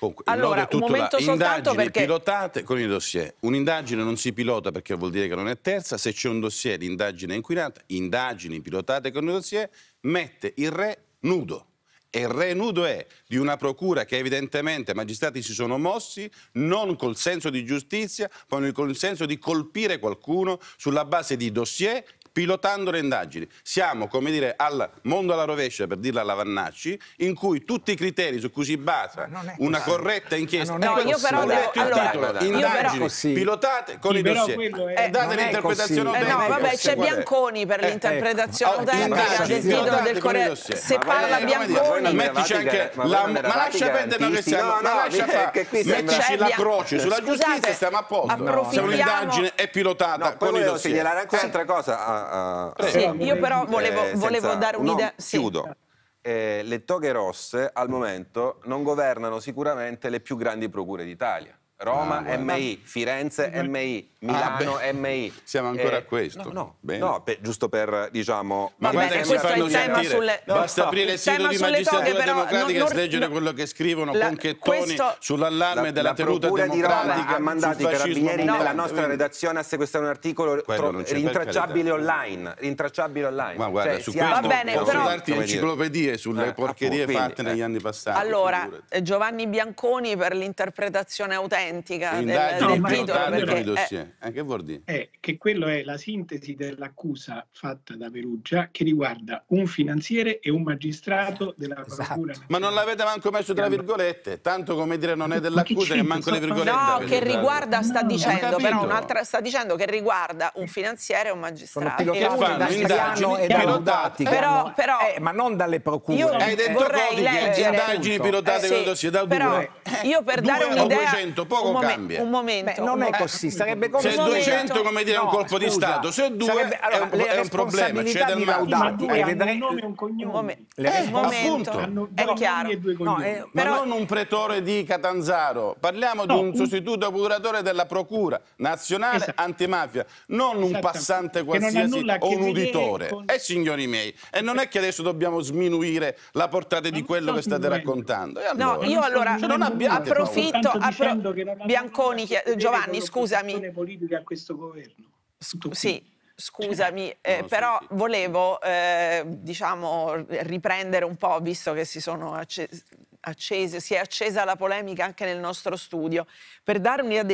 Comunque, allora, un momento là. soltanto perché... pilotate con i dossier. Un'indagine non si pilota perché vuol dire che non è terza. Se c'è un dossier di indagine inquinata, indagini pilotate con i dossier, mette il re nudo. E il re nudo è di una procura che evidentemente i magistrati si sono mossi non col senso di giustizia, ma con il senso di colpire qualcuno sulla base di dossier pilotando le indagini. Siamo, come dire, al mondo alla rovescia, per dirla alla Vannacci, in cui tutti i criteri su cui si basa una corretta inchiesta... No, io però... Ho letto il allora, titolo, indagini però... pilotate con i dossier. È... date l'interpretazione eh, No, vabbè, c'è Bianconi per eh, ecco. l'interpretazione ecco. autentica del titolo del Corriere. Se parla Bianconi... Mettici anche la... Ma lascia perdere che siamo... Ma lascia fare. Mettici la croce sulla giustizia e stiamo a posto. Se un'indagine è pilotata con i dossier. segnalare anche un'altra cosa ah, a... sì, io però volevo, eh, volevo senza, dare un'idea... No, sì. Chiudo. Eh, le toghe rosse al momento non governano sicuramente le più grandi procure d'Italia. Roma ah, MI, Firenze MI, Milano ah, MI. Siamo ancora eh, a questo. No, no, no per, giusto per diciamo. Ma guarda che si fanno sentire. Sulle... No, Basta aprire il, il sito di magistratura toghe, democratica e leggere quello che scrivono La... Ponchettoni questo... sull'allarme la, della la tenuta democratica. Di Roma ha mandato i carabinieri no. nella nostra redazione a sequestrare un articolo tro... rintracciabile online. Rintracciabile online. Ma guarda, cioè, su questo bene, posso darti enciclopedie sulle eh, porcherie fatte negli eh. anni passati. Allora, Giovanni Bianconi per l'interpretazione autentica identica del, del titolo. Perché, eh, che vuol dire? È eh, che quello è la sintesi dell'accusa fatta da Perugia che riguarda un finanziere e un magistrato della esatto. Procura. Esatto. Ma non l'avete manco messo tra virgolette, tanto come dire non è dell'accusa che manco le virgolette. No, che riguarda, sta dicendo, però un'altra sta dicendo che riguarda un finanziere e un magistrato. Che fanno? Indagini pilotate. Però, però, eh, ma non dalle procure. Io eh, hai detto vorrei codici, leggere, indagini pilotate eh, sì, però, io per dare un'idea poco un cambia. Un momento. Beh, non è eh, così, sarebbe come se 200 come dire no, un colpo scusa, di Stato, se 2 sarebbe, allora, è, un, è un problema, c'è del mal. laudato. Eh, vedrei... un nome e un cognome. Eh, eh, un eh, momento. Appunto. È chiaro. No, eh, però... Ma non un pretore di Catanzaro, parliamo no, di un, un sostituto procuratore della Procura nazionale esatto. antimafia, non un esatto. passante qualsiasi o un uditore. E signori miei, e non è che adesso dobbiamo sminuire la portata di quello che state raccontando. No, io allora non abbiate approfitto... Bianconi, Giovanni, scusami. politica a questo governo. sì, qui scusami, eh, però volevo eh, diciamo, riprendere un po', visto che si sono accese, accese, si è accesa la polemica anche nel nostro studio, per dare un'idea